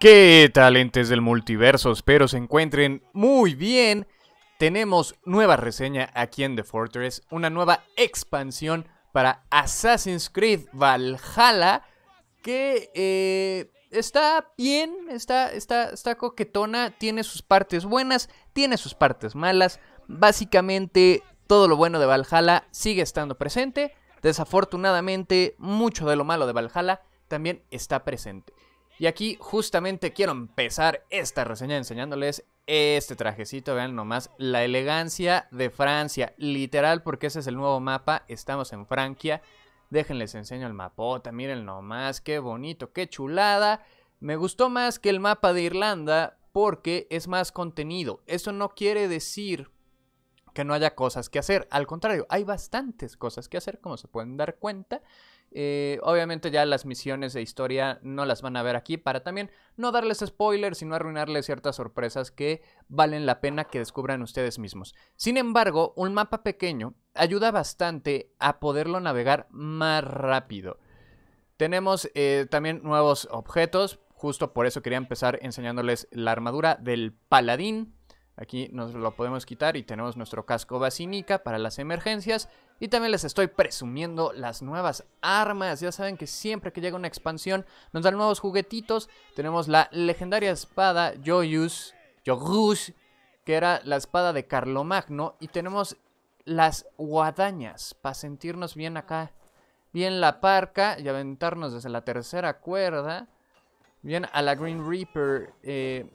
¿Qué talentes del multiverso? Espero se encuentren muy bien. Tenemos nueva reseña aquí en The Fortress, una nueva expansión para Assassin's Creed Valhalla que eh, está bien, está, está, está coquetona, tiene sus partes buenas, tiene sus partes malas. Básicamente todo lo bueno de Valhalla sigue estando presente. Desafortunadamente mucho de lo malo de Valhalla también está presente. Y aquí justamente quiero empezar esta reseña enseñándoles este trajecito, vean nomás, la elegancia de Francia, literal porque ese es el nuevo mapa, estamos en Francia, déjenles enseño el mapota, miren nomás, qué bonito, qué chulada, me gustó más que el mapa de Irlanda porque es más contenido, eso no quiere decir que no haya cosas que hacer, al contrario, hay bastantes cosas que hacer como se pueden dar cuenta, eh, obviamente ya las misiones de historia no las van a ver aquí para también no darles spoilers Sino arruinarles ciertas sorpresas que valen la pena que descubran ustedes mismos. Sin embargo, un mapa pequeño ayuda bastante a poderlo navegar más rápido. Tenemos eh, también nuevos objetos, justo por eso quería empezar enseñándoles la armadura del paladín. Aquí nos lo podemos quitar y tenemos nuestro casco basílica para las emergencias. Y también les estoy presumiendo las nuevas armas. Ya saben que siempre que llega una expansión nos dan nuevos juguetitos. Tenemos la legendaria espada Joyus, Yogus, que era la espada de Carlomagno. Y tenemos las guadañas para sentirnos bien acá. Bien la parca y aventarnos desde la tercera cuerda. Bien a la Green Reaper. Eh,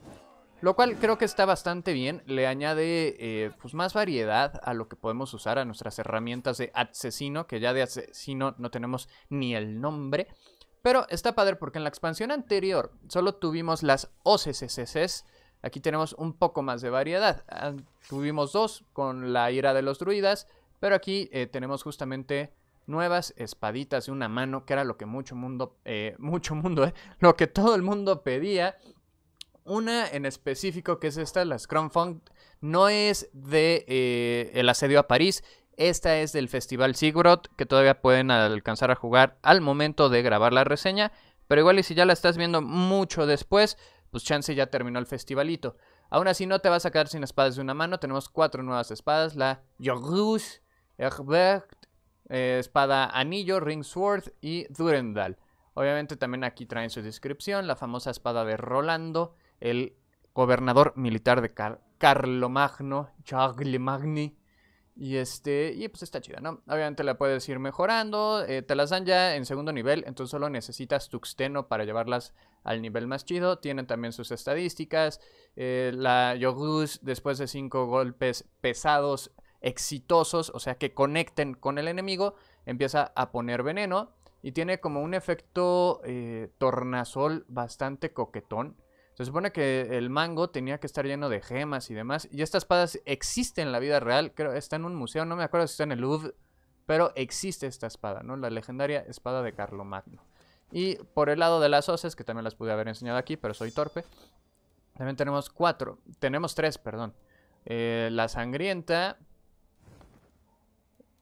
lo cual creo que está bastante bien, le añade eh, pues más variedad a lo que podemos usar, a nuestras herramientas de asesino, que ya de asesino no tenemos ni el nombre. Pero está padre porque en la expansión anterior solo tuvimos las OCCCs, aquí tenemos un poco más de variedad. Ah, tuvimos dos con la ira de los druidas, pero aquí eh, tenemos justamente nuevas espaditas de una mano, que era lo que mucho mundo, eh, mucho mundo, lo que todo el mundo pedía. Una en específico, que es esta, la Scrum Funk, no es de eh, el asedio a París. Esta es del Festival Sigurd, que todavía pueden alcanzar a jugar al momento de grabar la reseña. Pero igual y si ya la estás viendo mucho después, pues chance ya terminó el festivalito. Aún así no te vas a quedar sin espadas de una mano. Tenemos cuatro nuevas espadas. La Jorus, Herbert, eh, espada anillo, Ringsword y Durendal. Obviamente también aquí traen su descripción, la famosa espada de Rolando, el gobernador militar de Carlomagno, Charlemagne Y este, y pues está chida, ¿no? Obviamente la puedes ir mejorando, eh, te las dan ya en segundo nivel, entonces solo necesitas tuxteno para llevarlas al nivel más chido. Tienen también sus estadísticas. Eh, la Yogus, después de cinco golpes pesados, exitosos, o sea que conecten con el enemigo, empieza a poner veneno y tiene como un efecto eh, tornasol bastante coquetón se supone que el mango tenía que estar lleno de gemas y demás. Y esta espada existe en la vida real. Creo está en un museo, no me acuerdo si está en el Louvre. Pero existe esta espada, ¿no? La legendaria espada de Carlomagno. Y por el lado de las hoces, que también las pude haber enseñado aquí, pero soy torpe. También tenemos cuatro. Tenemos tres, perdón. Eh, la sangrienta.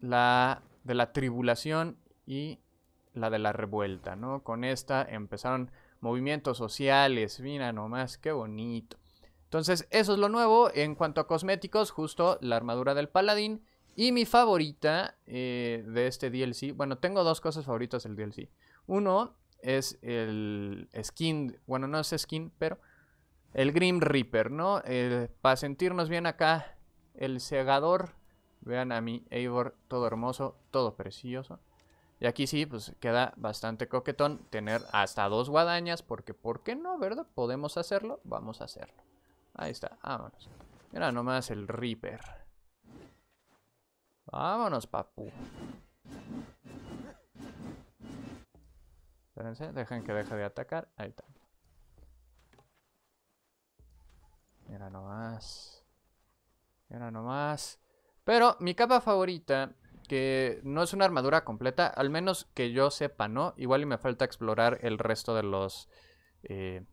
La de la tribulación y la de la revuelta, ¿no? Con esta empezaron movimientos sociales. Mira nomás, qué bonito. Entonces, eso es lo nuevo. En cuanto a cosméticos, justo la armadura del paladín. Y mi favorita eh, de este DLC. Bueno, tengo dos cosas favoritas del DLC. Uno es el skin. Bueno, no es skin, pero. El Grim Reaper, ¿no? Eh, Para sentirnos bien acá. El segador. Vean a mi Eivor, todo hermoso, todo precioso. Y aquí sí, pues queda bastante coquetón tener hasta dos guadañas, porque ¿por qué no, verdad? ¿Podemos hacerlo? Vamos a hacerlo. Ahí está, vámonos. Mira nomás el Reaper. Vámonos, papu. Espérense, dejen que deje de atacar. Ahí está. Mira nomás. Mira nomás. Pero mi capa favorita que no es una armadura completa, al menos que yo sepa, ¿no? Igual y me falta explorar el resto de los... Eh,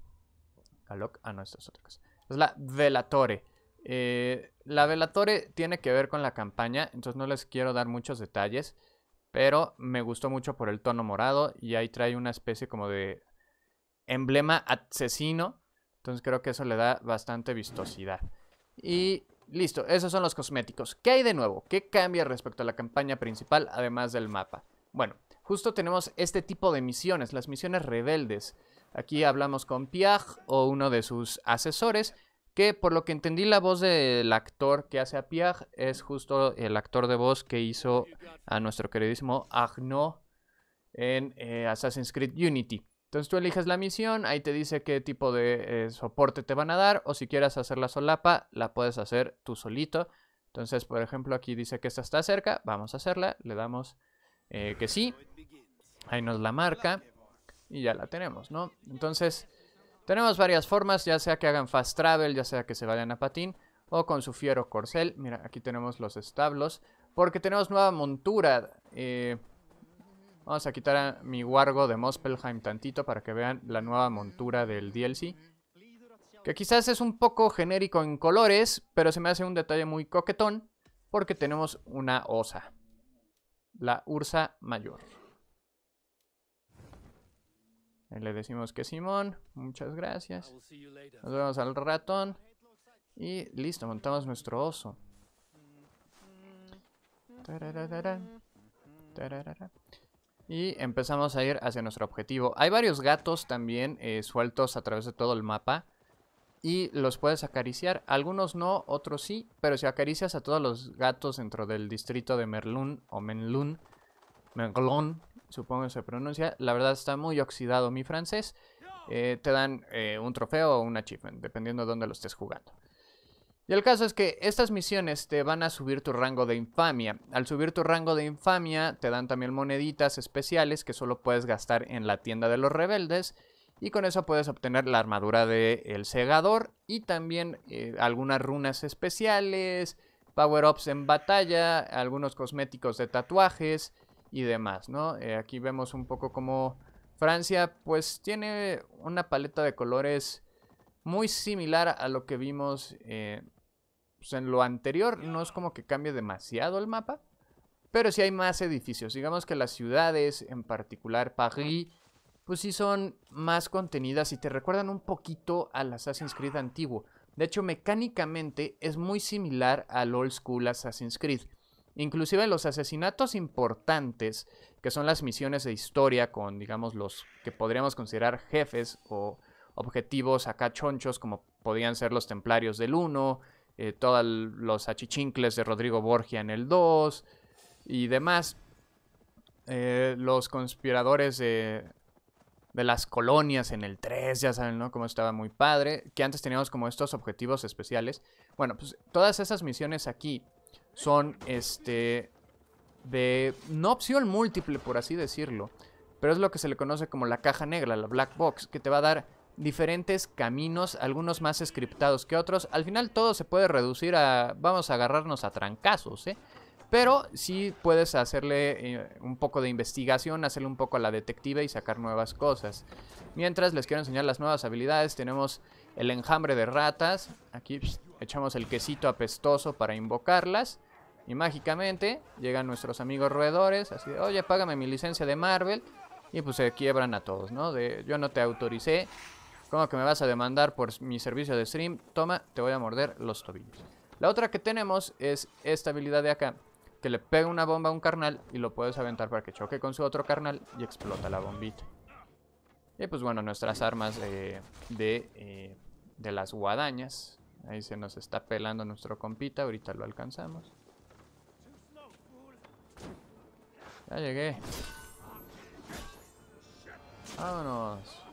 ah, no, esto es Es la Velatore. Eh, la Velatore tiene que ver con la campaña, entonces no les quiero dar muchos detalles, pero me gustó mucho por el tono morado y ahí trae una especie como de emblema asesino, entonces creo que eso le da bastante vistosidad. Y Listo, esos son los cosméticos. ¿Qué hay de nuevo? ¿Qué cambia respecto a la campaña principal, además del mapa? Bueno, justo tenemos este tipo de misiones, las misiones rebeldes. Aquí hablamos con Piag o uno de sus asesores, que por lo que entendí la voz del actor que hace a Piag es justo el actor de voz que hizo a nuestro queridísimo Agno en eh, Assassin's Creed Unity. Entonces tú eliges la misión, ahí te dice qué tipo de eh, soporte te van a dar o si quieres hacer la solapa, la puedes hacer tú solito. Entonces, por ejemplo, aquí dice que esta está cerca, vamos a hacerla, le damos eh, que sí, ahí nos la marca y ya la tenemos, ¿no? Entonces, tenemos varias formas, ya sea que hagan fast travel, ya sea que se vayan a patín o con su fiero corcel. Mira, aquí tenemos los establos porque tenemos nueva montura. Eh, Vamos a quitar a mi wargo de Mospelheim tantito para que vean la nueva montura del DLC. Que quizás es un poco genérico en colores, pero se me hace un detalle muy coquetón porque tenemos una osa. La Ursa Mayor. Le decimos que Simón, muchas gracias. Nos vemos al ratón. Y listo, montamos nuestro oso. Y empezamos a ir hacia nuestro objetivo. Hay varios gatos también eh, sueltos a través de todo el mapa. Y los puedes acariciar. Algunos no, otros sí. Pero si acaricias a todos los gatos dentro del distrito de Merlun, o Menlun, Merlun, supongo que se pronuncia. La verdad está muy oxidado mi francés. Eh, te dan eh, un trofeo o un achievement, dependiendo de dónde lo estés jugando. Y el caso es que estas misiones te van a subir tu rango de infamia. Al subir tu rango de infamia te dan también moneditas especiales que solo puedes gastar en la tienda de los rebeldes. Y con eso puedes obtener la armadura del el segador y también eh, algunas runas especiales, power-ups en batalla, algunos cosméticos de tatuajes y demás, ¿no? Eh, aquí vemos un poco como Francia pues tiene una paleta de colores muy similar a lo que vimos eh, pues, en lo anterior no es como que cambie demasiado el mapa, pero sí hay más edificios. Digamos que las ciudades, en particular París, pues sí son más contenidas y te recuerdan un poquito al Assassin's Creed antiguo. De hecho, mecánicamente es muy similar al old school Assassin's Creed. Inclusive los asesinatos importantes, que son las misiones de historia con, digamos, los que podríamos considerar jefes o objetivos acá chonchos, como podían ser los templarios del 1, eh, todos los achichincles de Rodrigo Borgia en el 2 y demás. Eh, los conspiradores de, de las colonias en el 3, ya saben, ¿no? Como estaba muy padre, que antes teníamos como estos objetivos especiales. Bueno, pues todas esas misiones aquí son, este, de no opción múltiple, por así decirlo, pero es lo que se le conoce como la caja negra, la black box, que te va a dar diferentes caminos, algunos más scriptados que otros. Al final todo se puede reducir a vamos a agarrarnos a trancazos, ¿eh? Pero Si puedes hacerle eh, un poco de investigación, hacerle un poco a la detective y sacar nuevas cosas. Mientras les quiero enseñar las nuevas habilidades, tenemos el enjambre de ratas. Aquí echamos el quesito apestoso para invocarlas. Y mágicamente llegan nuestros amigos roedores, así de, oye, págame mi licencia de Marvel. Y pues se quiebran a todos, ¿no? yo no te autoricé, como que me vas a demandar por mi servicio de stream? Toma, te voy a morder los tobillos. La otra que tenemos es esta habilidad de acá. Que le pega una bomba a un carnal y lo puedes aventar para que choque con su otro carnal y explota la bombita. Y pues bueno, nuestras armas de, de eh, las guadañas. Ahí se nos está pelando nuestro compita, ahorita lo alcanzamos. Ya llegué. Vámonos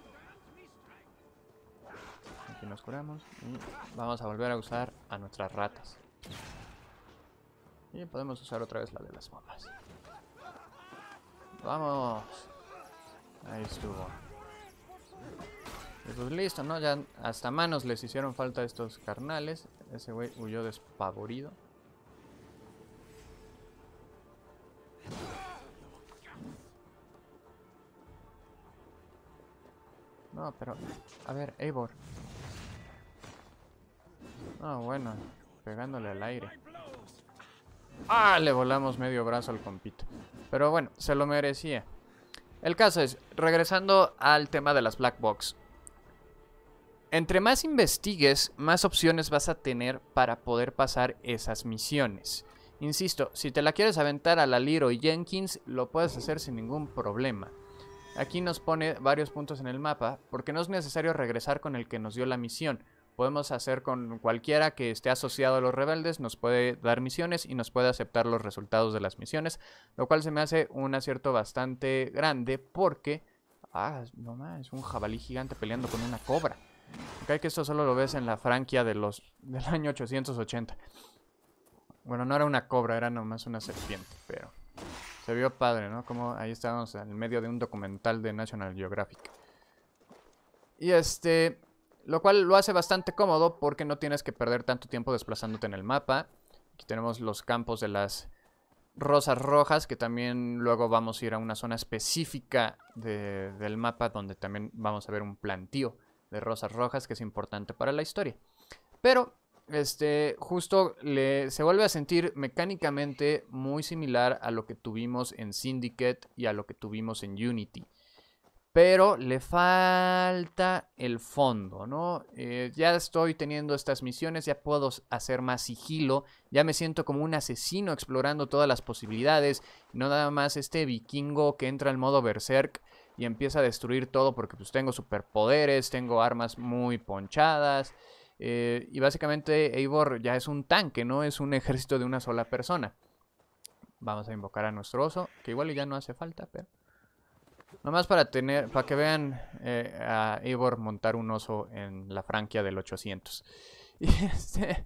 nos curamos. Y vamos a volver a usar a nuestras ratas. Y podemos usar otra vez la de las bombas. ¡Vamos! Ahí estuvo. Pues listo, ¿no? Ya hasta manos les hicieron falta estos carnales. Ese güey huyó despavorido. No, pero... A ver, Eivor. Ah, bueno, pegándole al aire. Ah, le volamos medio brazo al compito. Pero bueno, se lo merecía. El caso es, regresando al tema de las black box. Entre más investigues, más opciones vas a tener para poder pasar esas misiones. Insisto, si te la quieres aventar a la Liro y Jenkins, lo puedes hacer sin ningún problema. Aquí nos pone varios puntos en el mapa, porque no es necesario regresar con el que nos dio la misión podemos hacer con cualquiera que esté asociado a los rebeldes, nos puede dar misiones y nos puede aceptar los resultados de las misiones, lo cual se me hace un acierto bastante grande porque... Ah, no es un jabalí gigante peleando con una cobra. Ok, que esto solo lo ves en la franquia de los, del año 880. Bueno, no era una cobra, era nomás una serpiente, pero... Se vio padre, ¿no? Como ahí estábamos en medio de un documental de National Geographic. Y este... Lo cual lo hace bastante cómodo porque no tienes que perder tanto tiempo desplazándote en el mapa. Aquí tenemos los campos de las rosas rojas, que también luego vamos a ir a una zona específica del mapa donde también vamos a ver un plantío de rosas rojas que es importante para la historia. Pero, este, justo se vuelve a sentir mecánicamente muy similar a lo que tuvimos en Syndicate y a lo que tuvimos en Unity pero le falta el fondo, ¿no? Eh, ya estoy teniendo estas misiones, ya puedo hacer más sigilo, ya me siento como un asesino explorando todas las posibilidades, no nada más este vikingo que entra al modo berserk y empieza a destruir todo porque pues tengo superpoderes, tengo armas muy ponchadas eh, y básicamente Eivor ya es un tanque, no es un ejército de una sola persona. Vamos a invocar a nuestro oso, que igual ya no hace falta, pero... Nomás para tener, para que vean eh, a Ivor montar un oso en la franquia del 800. Este,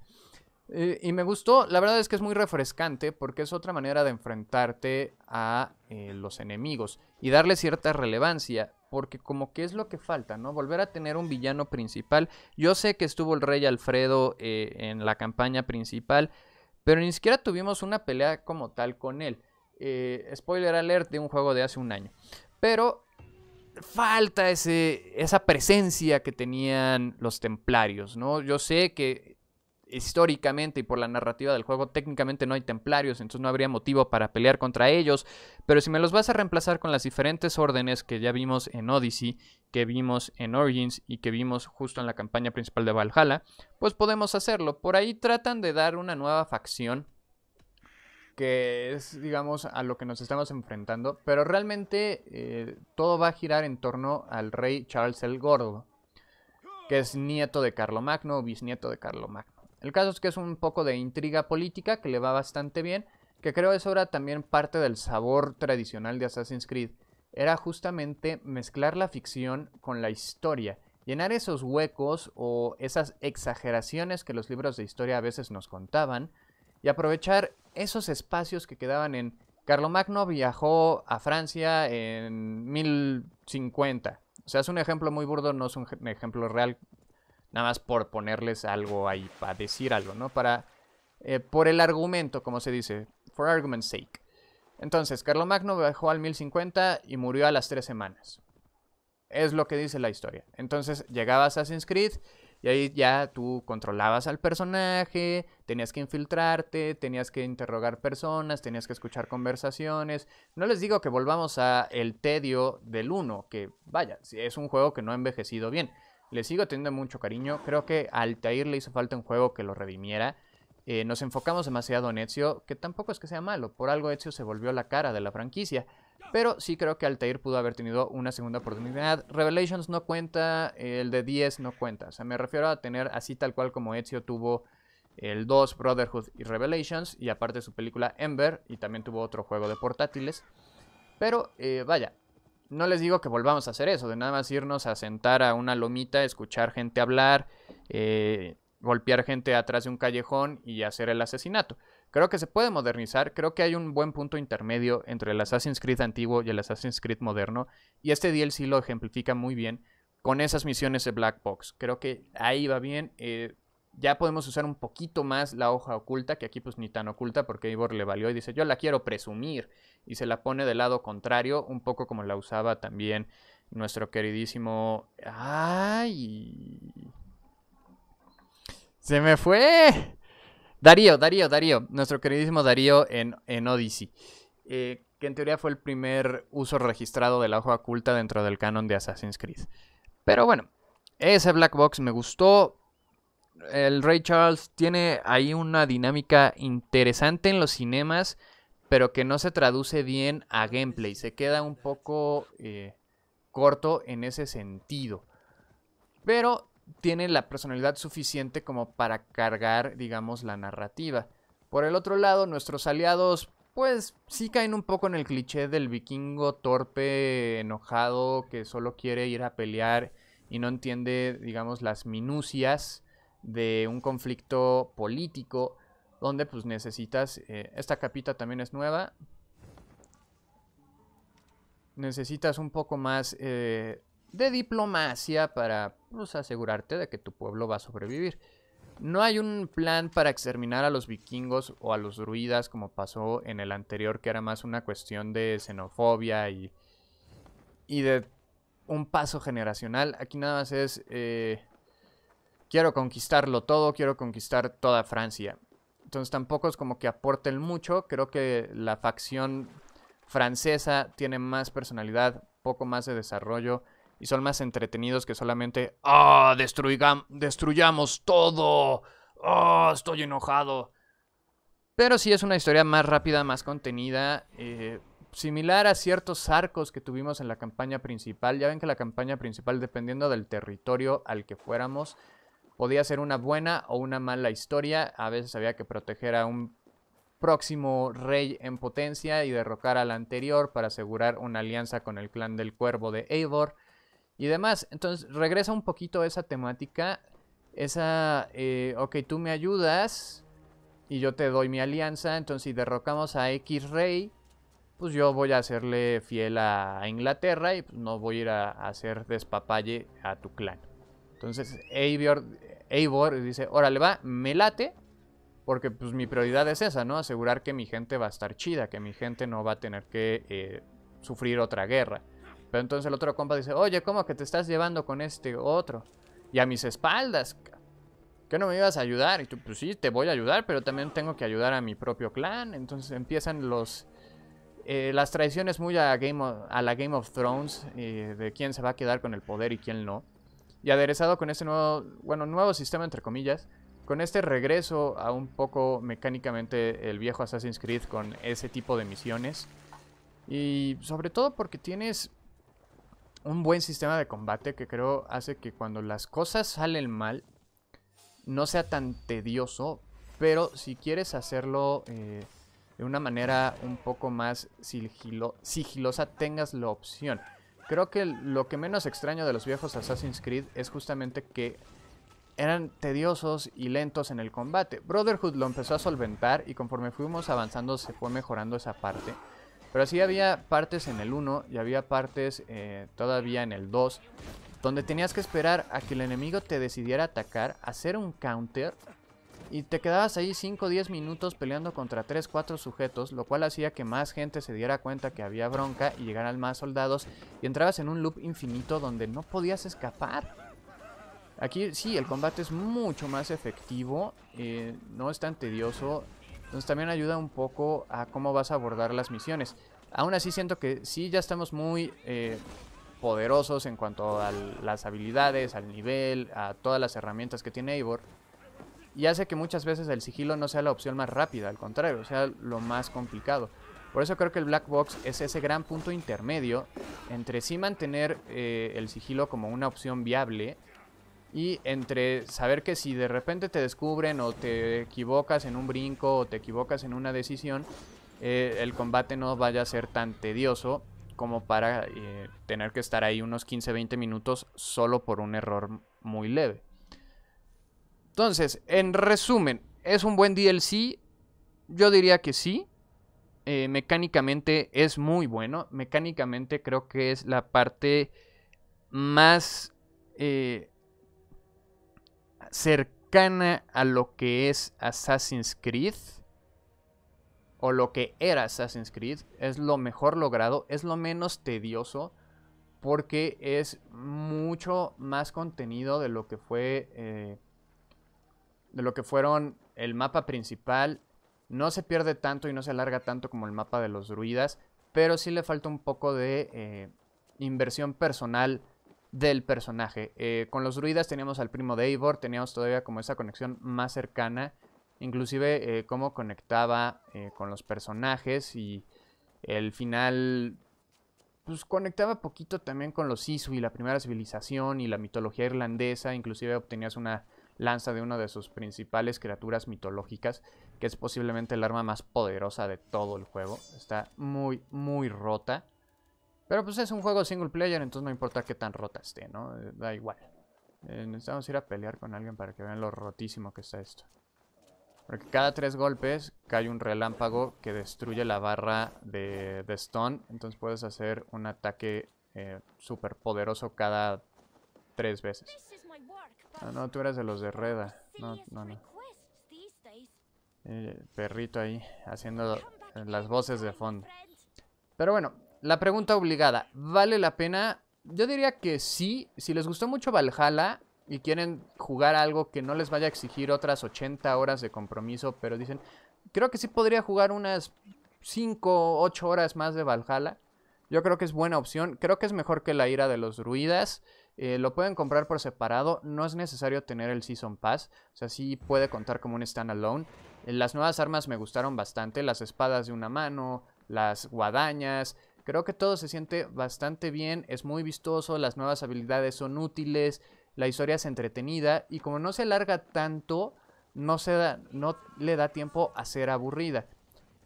y, me gustó, la verdad es que es muy refrescante porque es otra manera de enfrentarte a eh, los enemigos y darle cierta relevancia porque como que es lo que falta, ¿no? Volver a tener un villano principal. Yo sé que estuvo el rey Alfredo eh, en la campaña principal, pero ni siquiera tuvimos una pelea como tal con él. spoiler alert de un juego de hace un año. Pero falta ese, esa presencia que tenían los templarios, ¿no? Yo sé que históricamente y por la narrativa del juego técnicamente no hay templarios, entonces no habría motivo para pelear contra ellos, pero si me los vas a reemplazar con las diferentes órdenes que ya vimos en Odyssey, que vimos en Origins y que vimos justo en la campaña principal de Valhalla, pues podemos hacerlo. Por ahí tratan de dar una nueva facción que es, digamos, a lo que nos estamos enfrentando, pero realmente eh, todo va a girar en torno al rey Charles el Gordo, que es nieto de Carlomagno o bisnieto de Carlomagno. El caso es que es un poco de intriga política que le va bastante bien, que creo es ahora también parte del sabor tradicional de Assassin's Creed. Era justamente mezclar la ficción con la historia, llenar esos huecos o esas exageraciones que los libros de historia a veces nos contaban y aprovechar esos espacios que quedaban en... Carlomagno viajó a Francia en 1050. O sea, es un ejemplo muy burdo, no es un ejemplo real, nada más por ponerles algo ahí, para decir algo, ¿no? Para, eh, por el argumento, como se dice, for argument's sake. Entonces, Carlomagno viajó al 1050 y murió a las tres semanas. Es lo que dice la historia. Entonces, llegaba Assassin's Creed y ahí ya tú controlabas al personaje, tenías que infiltrarte, tenías que interrogar personas, tenías que escuchar conversaciones. No les digo que volvamos a el tedio del 1, que vaya, es un juego que no ha envejecido bien. Le sigo teniendo mucho cariño, creo que al Tair le hizo falta un juego que lo redimiera. Eh, nos enfocamos demasiado en Ezio, que tampoco es que sea malo, por algo Ezio se volvió la cara de la franquicia. Pero sí creo que Altair pudo haber tenido una segunda oportunidad. Revelations no cuenta, el de 10 no cuenta. O sea, me refiero a tener así tal cual como Ezio tuvo el 2, Brotherhood y Revelations. Y aparte su película Ember. Y también tuvo otro juego de portátiles. Pero eh, vaya, no les digo que volvamos a hacer eso. De nada más irnos a sentar a una lomita, escuchar gente hablar. Eh, golpear gente atrás de un callejón y hacer el asesinato. Creo que se puede modernizar, creo que hay un buen punto intermedio entre el Assassin's Creed antiguo y el Assassin's Creed moderno, y este DLC lo ejemplifica muy bien con esas misiones de Black Box. Creo que ahí va bien. Eh, ya podemos usar un poquito más la hoja oculta, que aquí pues ni tan oculta porque Ivor le valió y dice yo la quiero presumir y se la pone del lado contrario, un poco como la usaba también nuestro queridísimo... ¡Ay! Se me fue. Darío, Darío, Darío, nuestro queridísimo Darío en, Odyssey, eh, que en teoría fue el primer uso registrado de la hoja oculta dentro del canon de Assassin's Creed. Pero bueno, ese Black Box me gustó. El Ray Charles tiene ahí una dinámica interesante en los cinemas, pero que no se traduce bien a gameplay. Se queda un poco eh, corto en ese sentido. Pero tiene la personalidad suficiente como para cargar, digamos, la narrativa. Por el otro lado, nuestros aliados, pues sí caen un poco en el cliché del vikingo torpe, enojado, que solo quiere ir a pelear y no entiende, digamos, las minucias de un conflicto político, donde pues necesitas, eh, esta capita también es nueva, necesitas un poco más eh, de diplomacia para pues, asegurarte de que tu pueblo va a sobrevivir. No hay un plan para exterminar a los vikingos o a los druidas como pasó en el anterior, que era más una cuestión de xenofobia y, y de un paso generacional. Aquí nada más es, eh, quiero conquistarlo todo, quiero conquistar toda Francia. Entonces tampoco es como que aporten mucho. Creo que la facción francesa tiene más personalidad, poco más de desarrollo y son más entretenidos que solamente ¡Ah! ¡Destruyamos todo! ¡Ah! Estoy enojado. Pero sí es una historia más rápida, más contenida, eh, similar a ciertos arcos que tuvimos en la campaña principal. Ya ven que la campaña principal, dependiendo del territorio al que fuéramos, podía ser una buena o una mala historia. A veces había que proteger a un próximo rey en potencia y derrocar al anterior para asegurar una alianza con el clan del cuervo de Eivor y demás. Entonces regresa un poquito esa temática, esa, eh, ok, tú me ayudas y yo te doy mi alianza, entonces si derrocamos a X rey, pues yo voy a hacerle fiel a Inglaterra y pues, no voy a ir a, hacer despapalle a tu clan. Entonces Eivor, dice, órale va, me late, porque pues mi prioridad es esa, ¿no? Asegurar que mi gente va a estar chida, que mi gente no va a tener que eh, sufrir otra guerra. Pero entonces el otro compa dice, oye, ¿cómo que te estás llevando con este otro? Y a mis espaldas. ¿Qué no me ibas a ayudar? Y tú, pues sí, te voy a ayudar, pero también tengo que ayudar a mi propio clan. Entonces empiezan los... Eh, las traiciones muy a, Game a la Game of Thrones, de quién se va a quedar con el poder y quién no. Y aderezado con este nuevo, bueno, nuevo sistema entre comillas, con este regreso a un poco mecánicamente el viejo Assassin's Creed con ese tipo de misiones. Y sobre todo porque tienes un buen sistema de combate que creo hace que cuando las cosas salen mal no sea tan tedioso, pero si quieres hacerlo eh, de una manera un poco más sigilosa, tengas la opción. Creo que lo que menos extraño de los viejos Assassin's Creed es justamente que eran tediosos y lentos en el combate. Brotherhood lo empezó a solventar y conforme fuimos avanzando se fue mejorando esa parte. Pero así había partes en el 1 y había partes eh, todavía en el 2 donde tenías que esperar a que el enemigo te decidiera atacar, hacer un counter y te quedabas ahí 5 o 10 minutos peleando contra 3 4 sujetos, lo cual hacía que más gente se diera cuenta que había bronca y llegaran más soldados y entrabas en un loop infinito donde no podías escapar. Aquí sí, el combate es mucho más efectivo, eh, no es tan tedioso, entonces también ayuda un poco a cómo vas a abordar las misiones. Aún así siento que sí ya estamos muy eh, poderosos en cuanto a las habilidades, al nivel, a todas las herramientas que tiene Eivor. Y hace que muchas veces el sigilo no sea la opción más rápida, al contrario, sea lo más complicado. Por eso creo que el Black Box es ese gran punto intermedio entre sí mantener eh, el sigilo como una opción viable y entre saber que si de repente te descubren o te equivocas en un brinco o te equivocas en una decisión, eh, el combate no vaya a ser tan tedioso como para eh, tener que estar ahí unos 15-20 minutos solo por un error muy leve. Entonces, en resumen, ¿es un buen DLC? Yo diría que sí. Eh, mecánicamente es muy bueno. Mecánicamente creo que es la parte más cercana a lo que es Assassin's Creed o lo que era Assassin's Creed. Es lo mejor logrado, es lo menos tedioso porque es mucho más contenido de lo que fue eh, de lo que fueron el mapa principal. No se pierde tanto y no se alarga tanto como el mapa de los druidas, pero sí le falta un poco de eh, inversión personal del personaje. Eh, con los druidas teníamos al primo de Eivor, teníamos todavía como esa conexión más cercana, inclusive como eh, cómo conectaba eh, con los personajes y el final pues conectaba poquito también con los Isu y la primera civilización y la mitología irlandesa, inclusive obtenías una lanza de una de sus principales criaturas mitológicas, que es posiblemente el arma más poderosa de todo el juego. Está muy, muy rota. Pero pues es un juego single player, entonces no importa qué tan rota esté, ¿no? Eh, da igual. Eh, necesitamos ir a pelear con alguien para que vean lo rotísimo que está esto. Porque cada tres golpes cae un relámpago que destruye la barra de, Stone. Entonces puedes hacer un ataque eh, súper poderoso cada tres veces. No, ah, no, tú eres de los de Reda. No, no, no. Eh, perrito ahí haciendo las voces de fondo. Pero bueno, la pregunta obligada, ¿vale la pena? Yo diría que sí, si les gustó mucho Valhalla y quieren jugar algo que no les vaya a exigir otras 80 horas de compromiso, pero dicen, creo que sí podría jugar unas 5, 8 horas más de Valhalla. Yo creo que es buena opción, creo que es mejor que la ira de los druidas. Eh, lo pueden comprar por separado, no es necesario tener el Season Pass, o sea, sí puede contar como un standalone. Alone. Eh, las nuevas armas me gustaron bastante, las espadas de una mano, las guadañas, Creo que todo se siente bastante bien, es muy vistoso, las nuevas habilidades son útiles, la historia es entretenida y como no se alarga tanto, no, se no le da tiempo a ser aburrida.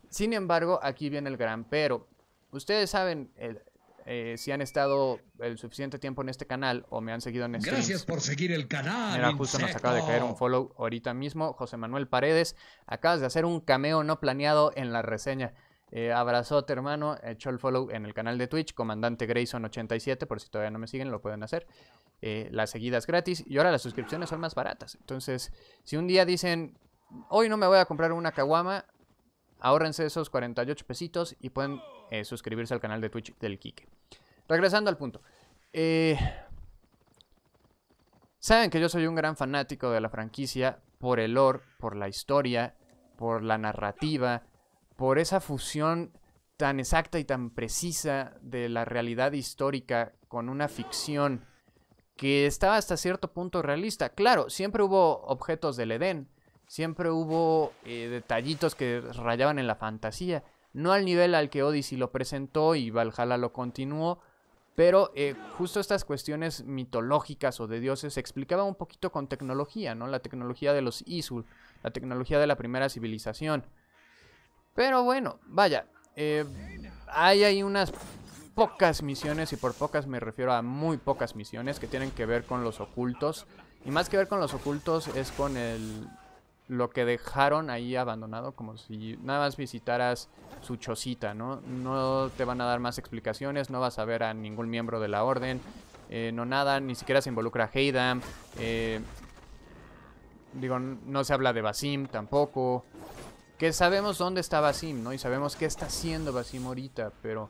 Sin embargo, aquí viene el gran pero. Ustedes saben eh, si han estado el suficiente tiempo en este canal o me han seguido en este. Gracias por seguir el canal. justo nos acaba de caer un follow ahorita mismo. José Manuel Paredes, acabas de hacer un cameo no planeado en la reseña. Eh, abrazote, hermano. Echó el follow en el canal de Twitch, Comandante Grayson87, por si todavía no me siguen, lo pueden hacer. Eh, las seguidas gratis y ahora las suscripciones son más baratas. Entonces, si un día dicen, hoy no me voy a comprar una caguama, ahórrense esos 48 pesitos y pueden eh, suscribirse al canal de Twitch del Kike... Regresando al punto. Eh, saben que yo soy un gran fanático de la franquicia por el lore, por la historia, por la narrativa, por esa fusión tan exacta y tan precisa de la realidad histórica con una ficción que estaba hasta cierto punto realista. Claro, siempre hubo objetos del Edén, siempre hubo eh, detallitos que rayaban en la fantasía, no al nivel al que Odyssey lo presentó y Valhalla lo continuó, pero eh, justo estas cuestiones mitológicas o de dioses se explicaban un poquito con tecnología, ¿no? La tecnología de los Isul, la tecnología de la primera civilización. Pero bueno, vaya. Eh, hay ahí unas pocas misiones, y por pocas me refiero a muy pocas misiones, que tienen que ver con los ocultos. Y más que ver con los ocultos es con el lo que dejaron ahí abandonado, como si nada más visitaras su chocita, ¿no? No te van a dar más explicaciones, no vas a ver a ningún miembro de la orden, eh, no nada, ni siquiera se involucra Heidam, eh, digo, no se habla de Basim tampoco, que sabemos dónde está Basim, ¿no? Y sabemos qué está haciendo Basim ahorita, pero...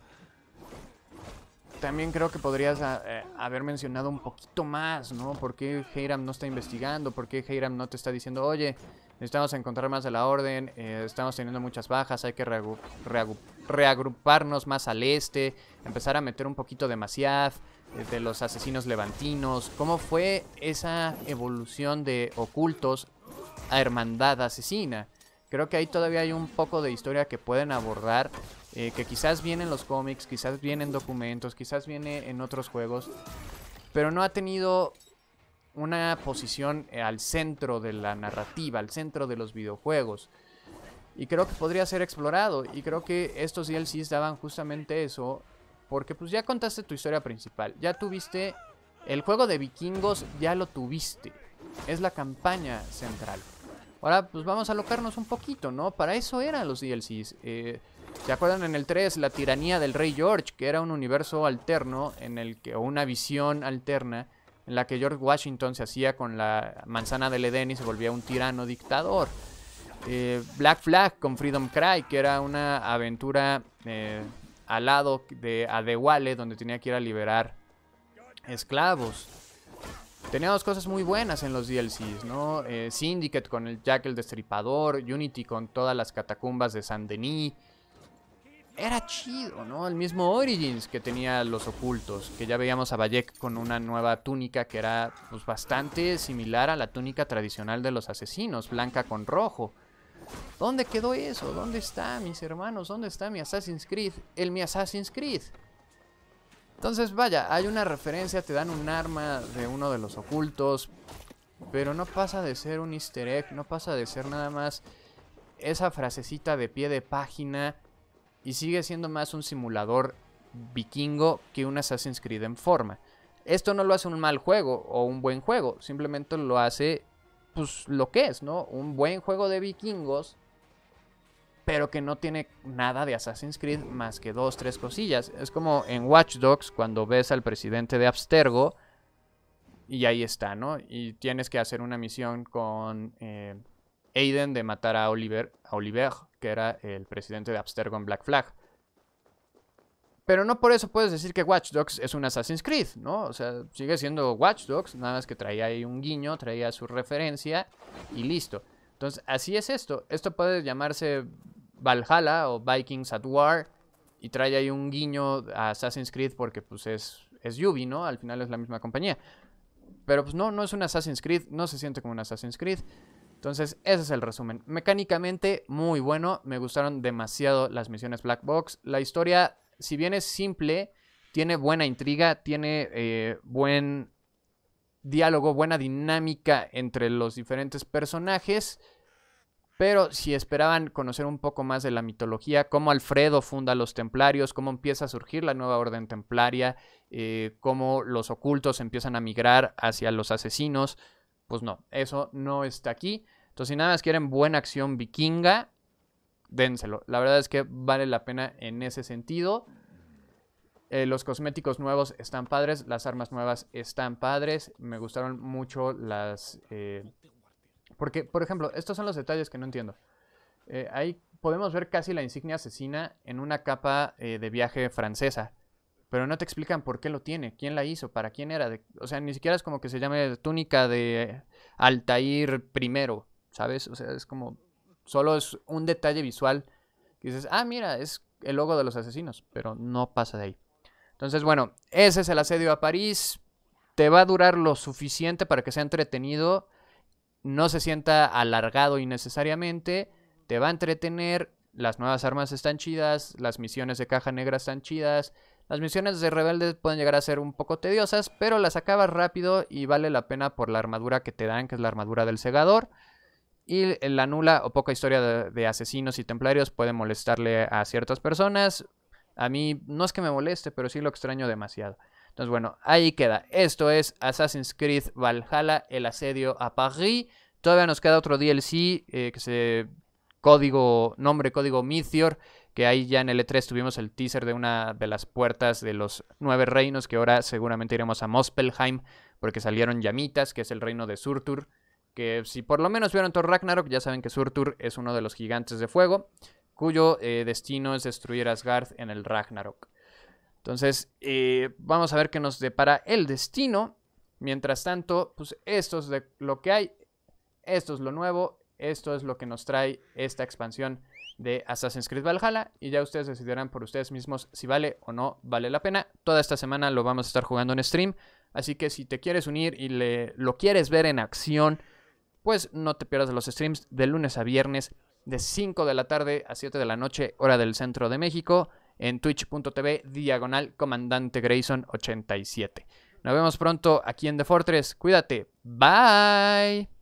También creo que podrías eh, haber mencionado un poquito más, ¿no? ¿Por qué Heiram no está investigando? ¿Por qué Heiram no te está diciendo, oye, necesitamos encontrar más de la orden, eh, estamos teniendo muchas bajas, hay que reagruparnos más al este, empezar a meter un poquito de eh, de los asesinos levantinos? ¿Cómo fue esa evolución de ocultos a hermandad asesina? Creo que ahí todavía hay un poco de historia que pueden abordar, eh, que quizás viene en los cómics, quizás viene en documentos, quizás viene en otros juegos, pero no ha tenido una posición eh, al centro de la narrativa, al centro de los videojuegos. Y creo que podría ser explorado. Y creo que estos DLCs daban justamente eso. Porque pues ya contaste tu historia principal. Ya tuviste... El juego de vikingos ya lo tuviste. Es la campaña central. Ahora pues vamos a locarnos un poquito, ¿no? Para eso eran los DLCs. Eh, ¿Se acuerdan en el 3? La tiranía del rey George, que era un universo alterno en el que, o una visión alterna en la que George Washington se hacía con la manzana del Edén y se volvía un tirano dictador. Eh, Black Flag con Freedom Cry, que era una aventura eh, al lado de Adewale, donde tenía que ir a liberar esclavos. Tenía dos cosas muy buenas en los DLCs, ¿no? Eh, Syndicate con el Jack el Destripador, Unity con todas las catacumbas de San Denis. Era chido, ¿no? El mismo Origins que tenía los ocultos, que ya veíamos a Bayek con una nueva túnica que era pues, bastante similar a la túnica tradicional de los asesinos, blanca con rojo. ¿Dónde quedó eso? ¿Dónde está, mis hermanos? ¿Dónde está mi Assassin's Creed? El mi Assassin's Creed. Entonces, vaya, hay una referencia, te dan un arma de uno de los ocultos, pero no pasa de ser un easter egg, no pasa de ser nada más esa frasecita de pie de página y sigue siendo más un simulador vikingo que un Assassin's Creed en forma. Esto no lo hace un mal juego o un buen juego, simplemente lo hace pues lo que es, ¿no? Un buen juego de vikingos pero que no tiene nada de Assassin's Creed más que dos, tres cosillas. Es como en Watch Dogs cuando ves al presidente de Abstergo y ahí está, ¿no? Y tienes que hacer una misión con eh, Aiden de matar a Oliver, a Oliver, que era el presidente de Abstergo en Black Flag. Pero no por eso puedes decir que Watch Dogs es un Assassin's Creed, ¿no? O sea, sigue siendo Watch Dogs, nada más que traía ahí un guiño, traía su referencia y listo. Entonces, así es esto. Esto puede llamarse Valhalla o Vikings at War y trae ahí un guiño a Assassin's Creed porque pues es, es Yubi, ¿no? Al final es la misma compañía. Pero pues no, no es un Assassin's Creed, no se siente como un Assassin's Creed. Entonces, ese es el resumen. Mecánicamente, muy bueno. Me gustaron demasiado las misiones Black Box. La historia, si bien es simple, tiene buena intriga, tiene eh, buen diálogo, buena dinámica entre los diferentes personajes. Pero si esperaban conocer un poco más de la mitología, cómo Alfredo funda los templarios, cómo empieza a surgir la nueva orden templaria, eh, cómo los ocultos empiezan a migrar hacia los asesinos, pues no, eso no está aquí. Entonces, si nada más quieren buena acción vikinga, dénselo. La verdad es que vale la pena en ese sentido. Eh, los cosméticos nuevos están padres, las armas nuevas están padres. Me gustaron mucho las... Eh, porque, por ejemplo, estos son los detalles que no entiendo. Eh, ahí podemos ver casi la insignia asesina en una capa de viaje francesa. Pero no te explican por qué lo tiene, quién la hizo, para quién era. o sea, ni siquiera es como que se llame túnica de Altair primero, ¿sabes? O sea, es como... Solo es un detalle visual. que dices, ah, mira, es el logo de los asesinos, pero no pasa de ahí. Entonces, bueno, ese es el asedio a París. Te va a durar lo suficiente para que sea entretenido. No se sienta alargado innecesariamente. Te va a entretener. Las nuevas armas están chidas. Las misiones de caja negra están chidas. Las misiones de rebeldes pueden llegar a ser un poco tediosas, pero las acabas rápido y vale la pena por la armadura que te dan, que es la armadura del segador. Y la nula o poca historia de, de asesinos y templarios puede molestarle a ciertas personas. A mí no es que me moleste, pero sí lo extraño demasiado. Entonces, bueno, ahí queda. Esto es Assassin's Creed Valhalla, el asedio a París. Todavía nos queda otro DLC, eh, que se código, nombre código Mithior, que ahí ya en el E3 tuvimos el teaser de una de las puertas de los nueve reinos, que ahora seguramente iremos a Mospelheim, porque salieron llamitas, que es el reino de Surtur, que si por lo menos vieron Thor Ragnarok, ya saben que Surtur es uno de los gigantes de fuego cuyo eh, destino es destruir Asgard en el Ragnarok. Entonces, eh, vamos a ver qué nos depara el destino. Mientras tanto, pues esto es de lo que hay, esto es lo nuevo, esto es lo que nos trae esta expansión de Assassin's Creed Valhalla y ya ustedes decidirán por ustedes mismos si vale o no vale la pena. Toda esta semana lo vamos a estar jugando en stream, así que si te quieres unir y le, lo quieres ver en acción, pues no te pierdas los streams de lunes a viernes de 5 de la tarde a 7 de la noche, hora del centro de México, en twitch.tv diagonal comandante Grayson 87. Nos vemos pronto aquí en The Fortress. Cuídate. Bye.